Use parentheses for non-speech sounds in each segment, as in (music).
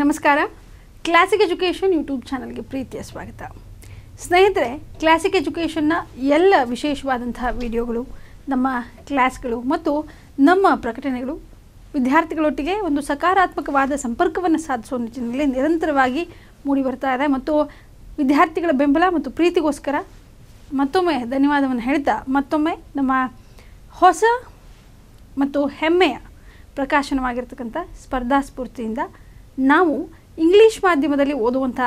ನಮಸ್ಕಾರ classic education YouTube ಚಾನಲ್ಗೆ ಪ್ರೀತಿಯ ಸ್ವಾಗತ ಸ್ನೇಹಿತರೆ ಕ್ಲಾಸಿಕ್ ಎಜುಕೇಷನ್ನ ಎಲ್ಲ ವಿಶೇಷವಾದಂತಹ ವಿಡಿಯೋಗಳು ನಮ್ಮ ಕ್ಲಾಸ್ಗಳು ಮತ್ತು ನಮ್ಮ ಪ್ರಕಟಣೆಗಳು ವಿದ್ಯಾರ್ಥಿಗಳೊಟ್ಟಿಗೆ ಒಂದು ಸಕಾರಾತ್ಮಕವಾದ ಸಂಪರ್ಕವನ್ನು ಸಾಧಿಸುವ ನಿಟ್ಟಿನಲ್ಲಿ ನಿರಂತರವಾಗಿ ಮೂಡಿ ಬರ್ತಾ ಇದೆ ಮತ್ತು ವಿದ್ಯಾರ್ಥಿಗಳ ಬೆಂಬಲ ಮತ್ತು ಪ್ರೀತಿಗೋಸ್ಕರ ಮತ್ತೊಮ್ಮೆ ಧನ್ಯವಾದವನ್ನು ಹೇಳ್ತಾ ಮತ್ತೊಮ್ಮೆ ನಮ್ಮ ಹೊಸ ಮತ್ತು ಹೆಮ್ಮೆಯ ಪ್ರಕಾಶನವಾಗಿರ್ತಕ್ಕಂಥ ಸ್ಪರ್ಧಾಸ್ಫೂರ್ತಿಯಿಂದ ನಾವು ಇಂಗ್ಲೀಷ್ ಮಾಧ್ಯಮದಲ್ಲಿ ಓದುವಂಥ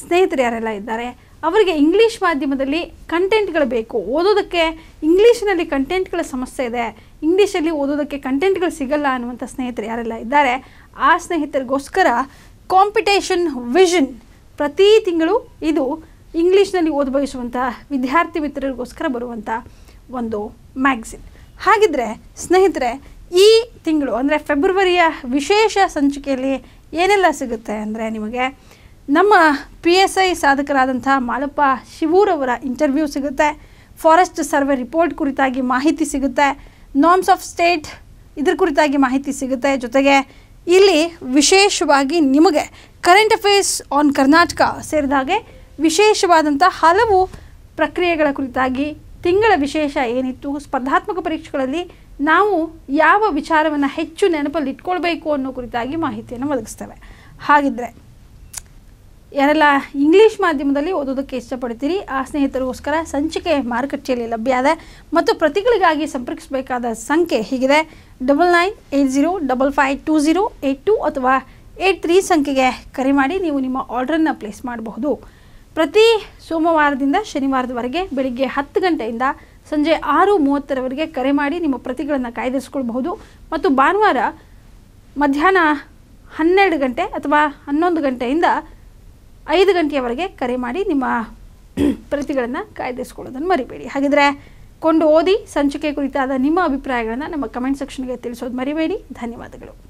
ಸ್ನೇಹಿತರು ಯಾರೆಲ್ಲ ಇದ್ದಾರೆ ಅವರಿಗೆ ಇಂಗ್ಲೀಷ್ ಮಾಧ್ಯಮದಲ್ಲಿ ಕಂಟೆಂಟ್ಗಳು ಬೇಕು ಓದೋದಕ್ಕೆ ಇಂಗ್ಲೀಷ್ನಲ್ಲಿ ಕಂಟೆಂಟ್ಗಳ ಸಮಸ್ಯೆ ಇದೆ ಇಂಗ್ಲೀಷಲ್ಲಿ ಓದೋದಕ್ಕೆ ಕಂಟೆಂಟ್ಗಳು ಸಿಗಲ್ಲ ಅನ್ನುವಂಥ ಸ್ನೇಹಿತರು ಯಾರೆಲ್ಲ ಇದ್ದಾರೆ ಆ ಸ್ನೇಹಿತರಿಗೋಸ್ಕರ ಕಾಂಪಿಟೇಷನ್ ವಿಷನ್ ಪ್ರತಿ ತಿಂಗಳು ಇದು ಇಂಗ್ಲೀಷ್ನಲ್ಲಿ ಓದು ಬಯಸುವಂಥ ವಿದ್ಯಾರ್ಥಿ ಮಿತ್ರರಿಗೋಸ್ಕರ ಬರುವಂಥ ಒಂದು ಮ್ಯಾಗ್ಝಿನ್ ಹಾಗಿದ್ರೆ ಸ್ನೇಹಿತರೆ ಈ ತಿಂಗಳು ಅಂದರೆ ಫೆಬ್ರವರಿಯ ವಿಶೇಷ ಸಂಚಿಕೆಯಲ್ಲಿ ಏನೆಲ್ಲ ಸಿಗುತ್ತೆ ಅಂದರೆ ನಿಮಗೆ ನಮ್ಮ ಪಿ ಎಸ್ ಐ ಸಾಧಕರಾದಂಥ ಮಾಲಪ್ಪ ಶಿವೂರವರ ಇಂಟರ್ವ್ಯೂ ಸಿಗುತ್ತೆ ಫಾರೆಸ್ಟ್ ಸರ್ವೆ ರಿಪೋರ್ಟ್ ಕುರಿತಾಗಿ ಮಾಹಿತಿ ಸಿಗುತ್ತೆ ನಾಮ್ಸ್ ಆಫ್ ಸ್ಟೇಟ್ ಇದ್ರ ಕುರಿತಾಗಿ ಮಾಹಿತಿ ಸಿಗುತ್ತೆ ಜೊತೆಗೆ ಇಲ್ಲಿ ವಿಶೇಷವಾಗಿ ನಿಮಗೆ ಕರೆಂಟ್ ಅಫೇರ್ಸ್ ಆನ್ ಕರ್ನಾಟಕ ಸೇರಿದ ಹಾಗೆ ವಿಶೇಷವಾದಂಥ ಹಲವು ಪ್ರಕ್ರಿಯೆಗಳ ಕುರಿತಾಗಿ ತಿಂಗಳ ವಿಶೇಷ ಏನಿತ್ತು ಸ್ಪರ್ಧಾತ್ಮಕ ಪರೀಕ್ಷೆಗಳಲ್ಲಿ ನಾವು ಯಾವ ವಿಚಾರವನ್ನು ಹೆಚ್ಚು ನೆನಪಲ್ಲಿ ಇಟ್ಕೊಳ್ಬೇಕು ಅನ್ನೋ ಕುರಿತಾಗಿ ಮಾಹಿತಿಯನ್ನು ಒದಗಿಸ್ತೇವೆ ಹಾಗಿದ್ದರೆ ಯಾರೆಲ್ಲ ಇಂಗ್ಲೀಷ್ ಮಾಧ್ಯಮದಲ್ಲಿ ಓದೋದಕ್ಕೆ ಇಷ್ಟಪಡ್ತೀರಿ ಆ ಸ್ನೇಹಿತರಿಗೋಸ್ಕರ ಸಂಚಿಕೆ ಮಾರುಕಟ್ಟೆಯಲ್ಲಿ ಲಭ್ಯ ಇದೆ ಮತ್ತು ಪ್ರತಿಗಳಿಗಾಗಿ ಸಂಪರ್ಕಿಸಬೇಕಾದ ಸಂಖ್ಯೆ ಹೀಗಿದೆ double nine eight zero double five two zero eight two ಅಥವಾ ಏಯ್ಟ್ ತ್ರೀ ಸಂಖ್ಯೆಗೆ ಕರೆ ಮಾಡಿ ನೀವು ನಿಮ್ಮ ಆರ್ಡ್ರನ್ನು ಪ್ಲೇಸ್ ಮಾಡಬಹುದು ಪ್ರತಿ ಸೋಮವಾರದಿಂದ ಶನಿವಾರದವರೆಗೆ ಬೆಳಿಗ್ಗೆ ಹತ್ತು ಗಂಟೆಯಿಂದ ಸಂಜೆ ಆರು ಮೂವತ್ತರವರೆಗೆ ಕರೆ ಮಾಡಿ ನಿಮ್ಮ ಪ್ರತಿಗಳನ್ನು ಕಾಯ್ದಿರಿಸ್ಕೊಳ್ಬಹುದು ಮತ್ತು ಭಾನುವಾರ ಮಧ್ಯಾಹ್ನ ಹನ್ನೆರಡು ಗಂಟೆ ಅಥವಾ ಹನ್ನೊಂದು ಗಂಟೆಯಿಂದ ಐದು ಗಂಟೆಯವರೆಗೆ ಕರೆ ಮಾಡಿ ನಿಮ್ಮ (clears throat) ಪ್ರತಿಗಳನ್ನು ಕಾಯ್ದಿರಿಸ್ಕೊಳ್ಳೋದನ್ನು ಮರಿಬೇಡಿ ಹಾಗಿದ್ರೆ ಕೊಂಡು ಓದಿ ಸಂಚಿಕೆ ಕುರಿತಾದ ನಿಮ್ಮ ಅಭಿಪ್ರಾಯಗಳನ್ನು ನಮ್ಮ ಕಮೆಂಟ್ ಸೆಕ್ಷನ್ಗೆ ತಿಳಿಸೋದು ಮರಿಬೇಡಿ ಧನ್ಯವಾದಗಳು